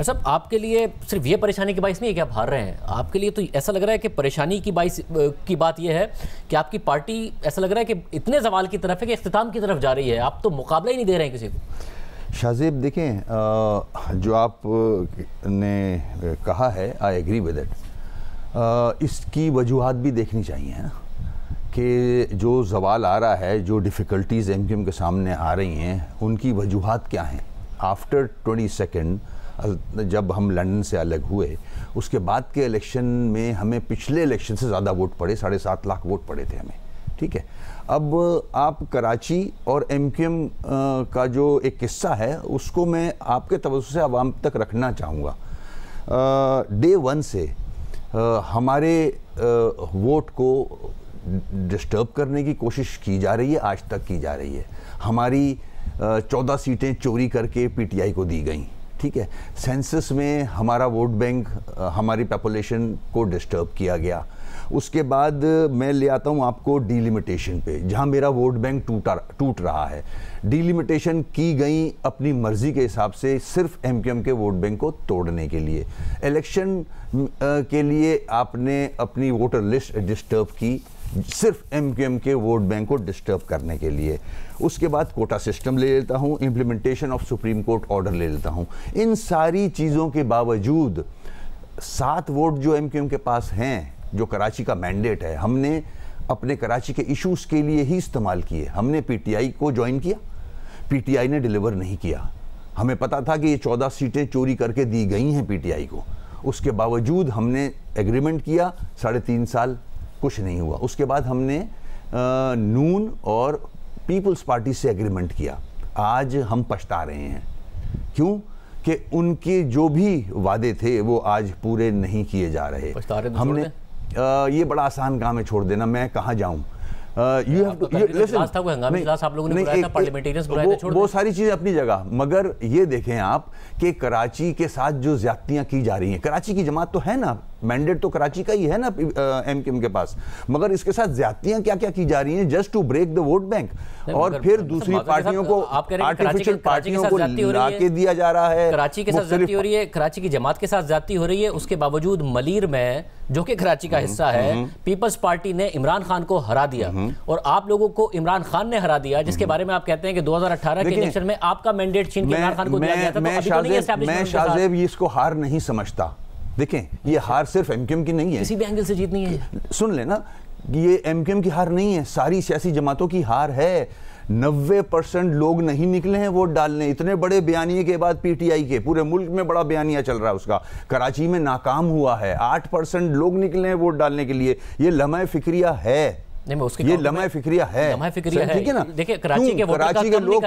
अच्छा आपके लिए सिर्फ ये परेशानी के बाइस नहीं है कि आप हार रहे हैं आपके लिए तो ऐसा लग रहा है कि परेशानी की बाइस की बात यह है कि आपकी पार्टी ऐसा लग रहा है कि इतने जवाल की तरफ है कि अख्ताम की तरफ जा रही है आप तो मुकाबला ही नहीं दे रहे हैं किसी को शाहजेब देखें जो आप ने कहा है आई एग्री विद इट इसकी वजूहत भी देखनी चाहिए ना कि जो जवाल आ रहा है जो डिफ़िकल्टीज़ एम के सामने आ रही हैं उनकी वजूहत क्या हैं आफ्टर ट्वेंटी सेकेंड जब हम लंदन से अलग हुए उसके बाद के इलेक्शन में हमें पिछले इलेक्शन से ज़्यादा वोट पड़े साढ़े सात लाख वोट पड़े थे हमें ठीक है अब आप कराची और एम का जो एक किस्सा है उसको मैं आपके तवज़ से आवाम तक रखना चाहूँगा डे वन से आ, हमारे आ, वोट को डिस्टर्ब करने की कोशिश की जा रही है आज तक की जा रही है हमारी चौदह सीटें चोरी करके पीटीआई को दी गई ठीक है सेंसस में हमारा वोट बैंक हमारी पॉपुलेशन को डिस्टर्ब किया गया उसके बाद मैं ले आता हूँ आपको डीलिमिटेशन पे जहाँ मेरा वोट बैंक टूटा टूट रहा है डीलिमिटेशन की गई अपनी मर्जी के हिसाब से सिर्फ एम के वोट बैंक को तोड़ने के लिए इलेक्शन के लिए आपने अपनी वोटर लिस्ट डिस्टर्ब की सिर्फ एम क्यू एम के वोट बैंक को डिस्टर्ब करने के लिए उसके बाद कोटा सिस्टम ले लेता हूँ implementation of supreme court order ले लेता हूँ इन सारी चीज़ों के बावजूद सात वोट जो एम क्यू एम के पास हैं जो कराची का मैंडेट है हमने अपने कराची के इश्यूज़ के लिए ही इस्तेमाल किए हमने पीटीआई को ज्वाइन किया पीटीआई ने डिलीवर नहीं किया हमें पता था कि ये चौदह सीटें चोरी करके दी गई हैं पीटीआई को उसके बावजूद हमने एग्रीमेंट किया साढ़े तीन साल कुछ नहीं हुआ उसके बाद हमने नून और पीपल्स पार्टी से एग्रीमेंट किया आज हम पछता रहे हैं क्यों कि उनके जो भी वादे थे वो आज पूरे नहीं किए जा रहे तो हमने आ, ये बड़ा आसान काम है छोड़ देना मैं कहाँ जाऊँ यू तो हैव वो सारी चीज़ें अपनी जगह मगर ये देखें आप कि कराची के साथ जो ज्यादतियां की जा रही हैं कराची की जमात तो है ना मैंडेट तो कराची का ही है ना एम क्यूम के पास मगर इसके साथ ज्यादतियां क्या क्या की जा रही हैं just to break the vote bank और फिर दूसरी पार्टियों को आर्टिफिशियल पार्टियों को ला के दिया जा रहा है कराची के साथ ज्यादा हो रही है कराची की जमात के साथ ज्यादा हो रही है उसके बावजूद मलिर में जो कि कराची का हम्म, हिस्सा है हम्म। पीपल्स पार्टी ने इमरान खान को हरा दिया हम्म। और आप लोगों को इमरान खान ने हरा दिया जिसके बारे में आप कहते हैं कि 2018 के इलेक्शन में आपका मैंडेट छीन के इमरान खान को दिया गया था तो मैं तो शाजेब इसको हार नहीं समझता देखें ये अच्छा। हार सिर्फ एमक्यूएम की नहीं है किसी भी एंगल से जीतनी है सुन लेना ये एमक्यूएम की हार नहीं है सारी सियासी जमातों की हार है नब्बे परसेंट लोग नहीं निकले हैं वोट डालने इतने बड़े बयानिए के बाद पीटीआई के पूरे मुल्क में बड़ा बयानिया चल रहा है उसका कराची में नाकाम हुआ है आठ परसेंट लोग निकले हैं वोट डालने के लिए ये लम्हा फिक्रिया है ये लम्हा फिक्रिया है फिक्रिया है ठीक है ना देखिए कराची के लोग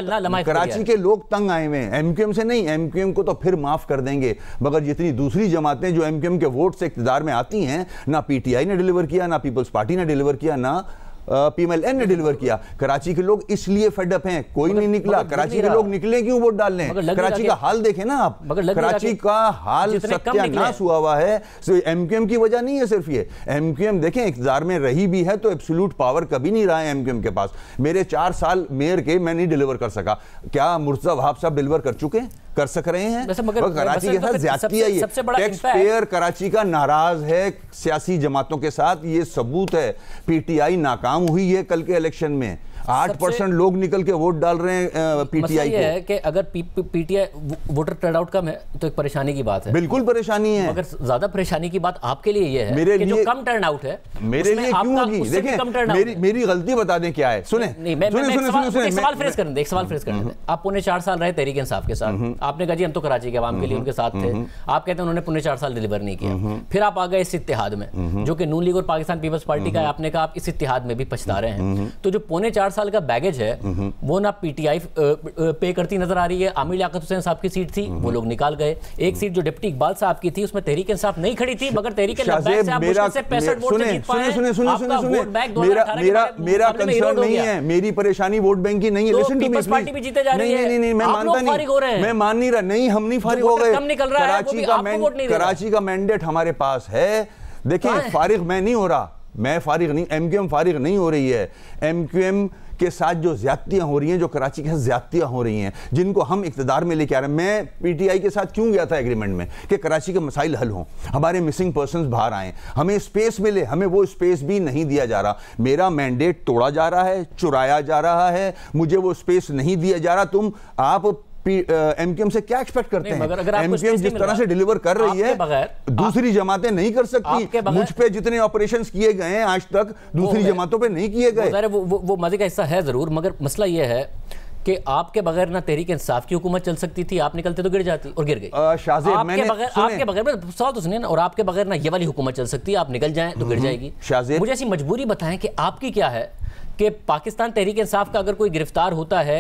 कराची के लोग तंग आए हुए हैं एमक्यूएम से नहीं एमक्यूएम को तो फिर माफ कर देंगे मगर जितनी दूसरी जमातें जो एमक्यूएम के वोट से इकतदार में आती हैं ना पीटीआई ने डिलीवर किया ना पीपल्स पार्टी ने डिलीवर किया ना पीएमएल एन ने डिलीवर किया कराची के लोग इसलिए फेडअप हैं कोई नहीं निकला कराची के लोग निकले क्यों वोट डालने कराची का हाल देखें ना आप कराची का हाल सत्यानाश हुआ हुआ है एमक्यूएम की वजह नहीं है सिर्फ ये एमक्यूएम देखें इकदार में रही भी है तो एब्सोल्यूट पावर कभी नहीं रहा है एमक्यूएम के पास मेरे चार साल मेयर के मैं नहीं डिलीवर कर सका क्या मुर्जा वहाब साहब डिलीवर कर चुके हैं कर सक रहे हैं मगर, कराची के साथ ज्यादा टैक्स पेयर कराची का नाराज है सियासी जमातों के साथ ये सबूत है पीटीआई नाकाम हुई है कल के इलेक्शन में आठ परसेंट लोग निकल के वोट डाल रहे हैं पीटीआई है कि अगर पीटीआई वोटर ट्रेडआउट कम है तो एक परेशानी की बात है बिल्कुल परेशानी है अगर ज्यादा परेशानी की बात आपके लिए ये है मेरे कि लिए जो कम टर्न आउट है मेरे लिए क्यों होगी देखें मेरी गलती बता दें क्या है सुने सवाल फ्रेस कर एक सवाल फ्रेस कर हम्म। आप पुणे चार साल रहे तहरीक इंसाफ के साथ हम्म। आपने कहा जी हम तो कराची के आवाम के लिए हम्म। उनके साथ थे आप कहते हैं उन्होंने पुणे चार साल डिलीवर नहीं किया फिर आप आ गए इस इतिहाद में जो कि नून लीग और पाकिस्तान पीपल्स पार्टी का आपने कहा आप इस इतिहाद में भी पछता रहे हैं तो जो पौने चार साल का बैगेज है वो ना पीटीआई पे करती नजर आ रही है आमिर याकत हुसैन साहब की सीट थी वो लोग निकाल गए एक सीट जो डिप्टी इकबाल साहब की थी उसमें तहरीक इंसाफ नहीं खड़ी थी मगर तहरीक मेरी परेशानी वोट बैंक की नहीं है तो नहीं मानता नहीं मान नहीं रहा नहीं हम नहीं फारिग हो गए कराची का मैंडेट हमारे पास है देखिए फारिग मैं नहीं हो रहा मैं फारिग नहीं एम फारिग नहीं हो रही है एम के साथ जो ज्यादतियाँ हो रही हैं जो कराची के साथ ज्यादतियाँ हो रही हैं जिनको हम इकतदार में लेके आ रहे हैं मैं पीटीआई के साथ क्यों गया था एग्रीमेंट में कि कराची के मसाइल हल हों हमारे मिसिंग पर्सन बाहर आएँ हमें स्पेस मिले हमें वो स्पेस भी नहीं दिया जा रहा मेरा मैंडेट तोड़ा जा रहा है चुराया जा रहा है मुझे वो स्पेस नहीं दिया जा रहा तुम आप एमकेएम uh, से क्या एक्सपेक्ट करते हैं एमकेएम जिस तरह से डिलीवर कर रही है दूसरी जमातें नहीं कर सकती मुझ पे जितने ऑपरेशन किए गए हैं आज तक दूसरी जमातों पर नहीं किए गए वो, मजे का हिस्सा है जरूर मगर मसला यह है कि आपके बगैर ना तहरीक इंसाफ की हुकूमत चल सकती थी आप निकलते तो गिर जाती और गिर गई आपके बगैर आपके बगैर सवाल तो सुनिए ना और आपके बगैर ना ये वाली हुकूमत चल सकती है आप निकल जाएं तो गिर हम्म। जाएगी मुझे ऐसी मजबूरी बताएं कि आपकी क्या है कि पाकिस्तान तहरीक इंसाफ का अगर कोई गिरफ्तार होता है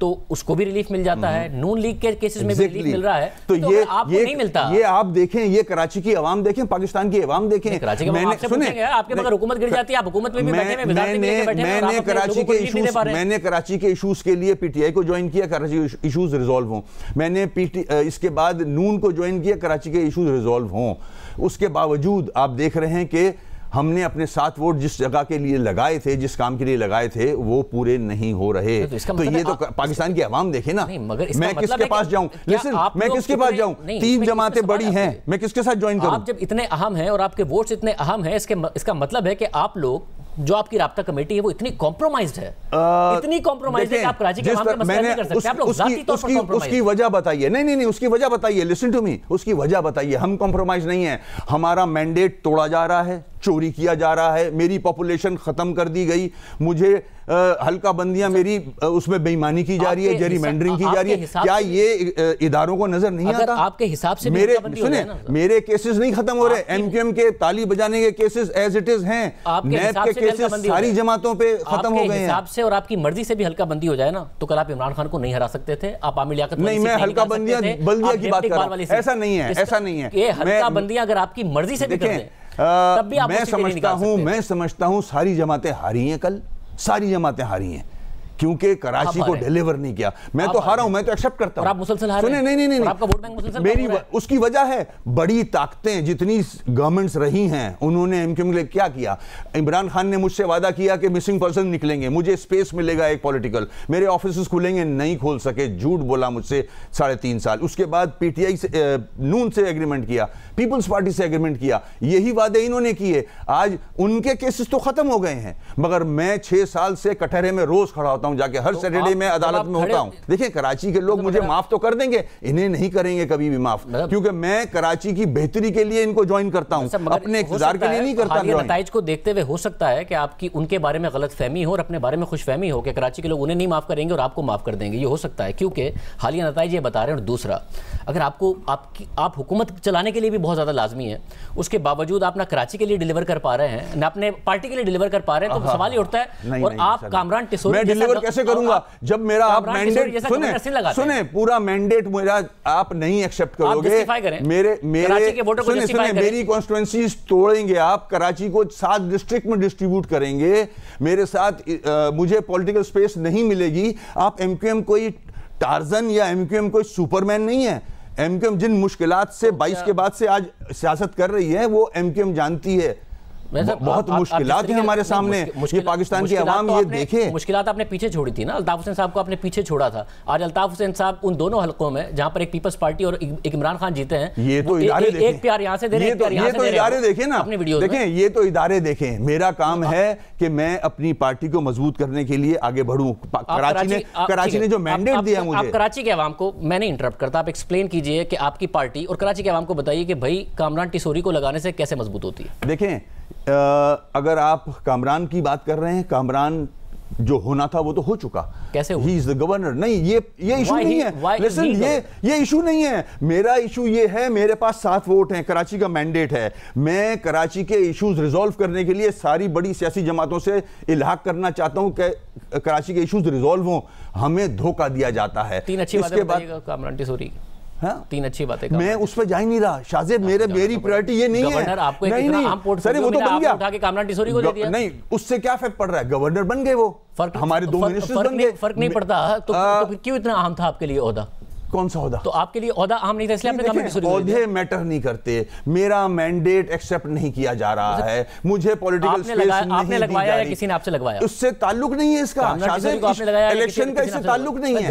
तो उसको भी रिलीफ मिल जाता है हम्म। नून लीग के केसेस में भी रिलीफ मिल रहा है तो, तो ये आप ये, नहीं मिलता ये आप देखें ये कराची की आवाम देखें पाकिस्तान की आवाम देखें कराची के मैंने सुने आपके मगर हुकूमत गिर जाती है आप हुकूमत में भी बैठे मैंने कराची के इशूज मैंने कराची के इश्यूज के लिए पीटीआई को ज्वाइन किया कराची इशूज रिजोल्व हों मैंने इसके बाद नून को ज्वाइन किया कराची के इशूज रिजोल्व हों उसके बावजूद आप देख रहे हैं कि हमने अपने सात वोट जिस जगह के लिए लगाए थे जिस काम के लिए लगाए थे वो पूरे नहीं हो रहे तो, इसका तो ये मतलब तो पाकिस्तान की आवाम देखे ना मगर मैं मतलब किसके पास जाऊं लेकिन मैं किसके पास जाऊं तीन जमातें बड़ी हैं मैं किसके साथ ज्वाइन करूं आप जब इतने अहम हैं और आपके वोट्स इतने अहम हैं इसके इसका मतलब है कि आप लोग जो आपकी रहा कमेटी है वो इतनी कॉम्प्रोमाइज है आ, इतनी कॉम्प्रोमाइज है आप राज्य के पर नहीं कर सकते आप लोग उसकी, उसकी, उसकी वजह बताइए नहीं नहीं नहीं उसकी वजह बताइए लिसन टू मी उसकी वजह बताइए हम कॉम्प्रोमाइज नहीं है हमारा मैंडेट तोड़ा जा रहा है चोरी किया जा रहा है मेरी पॉपुलेशन ख़त्म कर दी गई मुझे हल्का बंदियां मेरी उसमें बेईमानी की जा रही है जेरी मैंडरिंग की जा रही है क्या ये इदारों को नजर नहीं आता आपके हिसाब से मेरे मतलब सुने मेरे केसेस नहीं खत्म हो रहे एमक्यूएम के ताली बजाने के केसेस एज इट इज हैं नैब के केसेस सारी जमातों पे खत्म हो गए हिसाब से और आपकी मर्जी से भी हल्का बंदी हो जाए ना तो कल आप इमरान खान को नहीं हरा सकते थे आप आमिर लियाकत नहीं मैं हल्का बंदियां बल्दिया की बात कर रहा हूं ऐसा नहीं है ऐसा नहीं है हल्का बंदियां अगर आपकी मर्जी से भी देखें मैं समझता हूं मैं समझता हूं सारी जमातें हारी हैं कल सारी जमातें हारी हैं क्योंकि कराची को डिलीवर नहीं किया मैं तो हारा हूं मैं तो एक्सेप्ट करता हूं सुने नहीं नहीं नहीं आपका वोट बैंक मेरी उसकी वजह है बड़ी ताकतें जितनी गवर्नमेंट्स रही हैं उन्होंने एमक्यू के लिए क्या किया इमरान खान ने मुझसे वादा किया कि मिसिंग पर्सन निकलेंगे मुझे स्पेस मिलेगा एक पॉलिटिकल मेरे ऑफिस खुलेंगे नहीं खोल सके झूठ बोला मुझसे साढ़े तीन साल उसके बाद पीटीआई से नून से एग्रीमेंट किया पीपल्स पार्टी से एग्रीमेंट किया यही वादे इन्होंने किए आज उनके केसेस तो खत्म हो गए हैं मगर मैं छह साल से कटहरे में रोज खड़ा होता हूं हूं जाके हर तो सैटरडे में अदालत में होता हूं देखिए कराची के लोग तो मुझे माफ तो कर देंगे इन्हें नहीं करेंगे कभी भी माफ मतलब- क्योंकि मैं कराची की बेहतरी के लिए इनको ज्वाइन करता हूं अच्छा, अपने इंतजार के लिए नहीं करता नतज को देखते हुए हो सकता है कि आपकी उनके बारे में गलत फहमी हो और अपने बारे में खुशफहमी हो कि कराची के लोग उन्हें नहीं माफ करेंगे और आपको माफ कर देंगे ये हो सकता है क्योंकि हालिया नतज ये बता रहे हैं और दूसरा अगर आपको आपकी आप हुकूमत चलाने के लिए भी बहुत ज़्यादा लाजमी है उसके बावजूद आप ना कराची के लिए डिलीवर कर पा रहे हैं ना अपने पार्टी के लिए डिलीवर कर पा रहे हैं तो सवाल ही उठता है और आप कामरान टिसोरी कैसे करूंगा जब मेरा आप मैंडेट सुने सुने पूरा मैंडेट मेरा आप नहीं एक्सेप्ट करोगे मेरे मेरे सुने सुने मेरी कॉन्स्टिट्युएंसी तोड़ेंगे आप कराची को सात डिस्ट्रिक्ट में डिस्ट्रीब्यूट करेंगे मेरे साथ मुझे पॉलिटिकल स्पेस नहीं मिलेगी आप एमक्यूएम कोई टार्जन या एमक्यूएम कोई सुपरमैन नहीं है एमक्यूएम जिन मुश्किलात से 22 तो के बाद से आज सियासत कर रही है वो एमक्यूएम जानती है बहुत मुश्किल है हमारे सामने ये पाकिस्तान की तो आवाम ये देखे मुश्किल आपने पीछे छोड़ी थी ना अल्ताफ हुसैन साहब को आपने पीछे छोड़ा था आज अल्ताफ हुसैन साहब उन दोनों हलकों में जहाँ पर एक पीपल्स पार्टी और इमरान खान जीते हैं ये तो एक प्यार यहाँ से ये तो, तो इदारे देखे ना अपने वीडियो देखें ये तो इदारे देखे मेरा काम है कि मैं अपनी पार्टी को मजबूत करने के लिए आगे बढ़ू कराची ने कराची ने जो मैंडेट दिया मुझे कराची के आवाम को मैंने इंटरप्ट करता आप एक्सप्लेन कीजिए कि आपकी पार्टी और कराची के आवाम को बताइए कि भाई कामरान टिसोरी को लगाने से कैसे मजबूत होती है देखें अगर आप कामरान की बात कर रहे हैं कामरान जो होना था वो तो हो चुका कैसे ही इज द गवर्नर नहीं ये ये इशू नहीं he, है लेसन ये ये इशू नहीं है मेरा इशू ये है मेरे पास सात वोट हैं कराची का मैंडेट है मैं कराची के इश्यूज रिजॉल्व करने के लिए सारी बड़ी सियासी जमातों से इलाहा करना चाहता हूं कराची के इश्यूज रिजॉल्व हों हमें धोखा दिया जाता है तीन अच्छी इसके बाद कामरान टिशोरी हाँ? तीन अच्छी बातें मैं उस पर जा ही नहीं रहा शाहजेब मेरे मेरी प्रायोरिटी ये नहीं है आपको नहीं, नहीं, सर वो तो बन गया उठा के कामरान टिसोरी को दे दिया नहीं उससे क्या फर्क पड़ रहा है गवर्नर बन गए वो फर्क हमारे दो मिनिस्टर बन गए फर्क नहीं पड़ता तो-, तो क्यों इतना अहम था आपके लिए ओहदा कौन सा औदा तो आपके लिए औदा आम नहीं था इसलिए आपने औधे मैटर नहीं करते मेरा मैंडेट एक्सेप्ट नहीं किया जा रहा अच्छा, है मुझे पॉलिटिकल स्पेस लगा, नहीं आपने लगवाया या किसी ने आपसे लगवाया उससे ताल्लुक नहीं है इसका इलेक्शन का इससे ताल्लुक नहीं है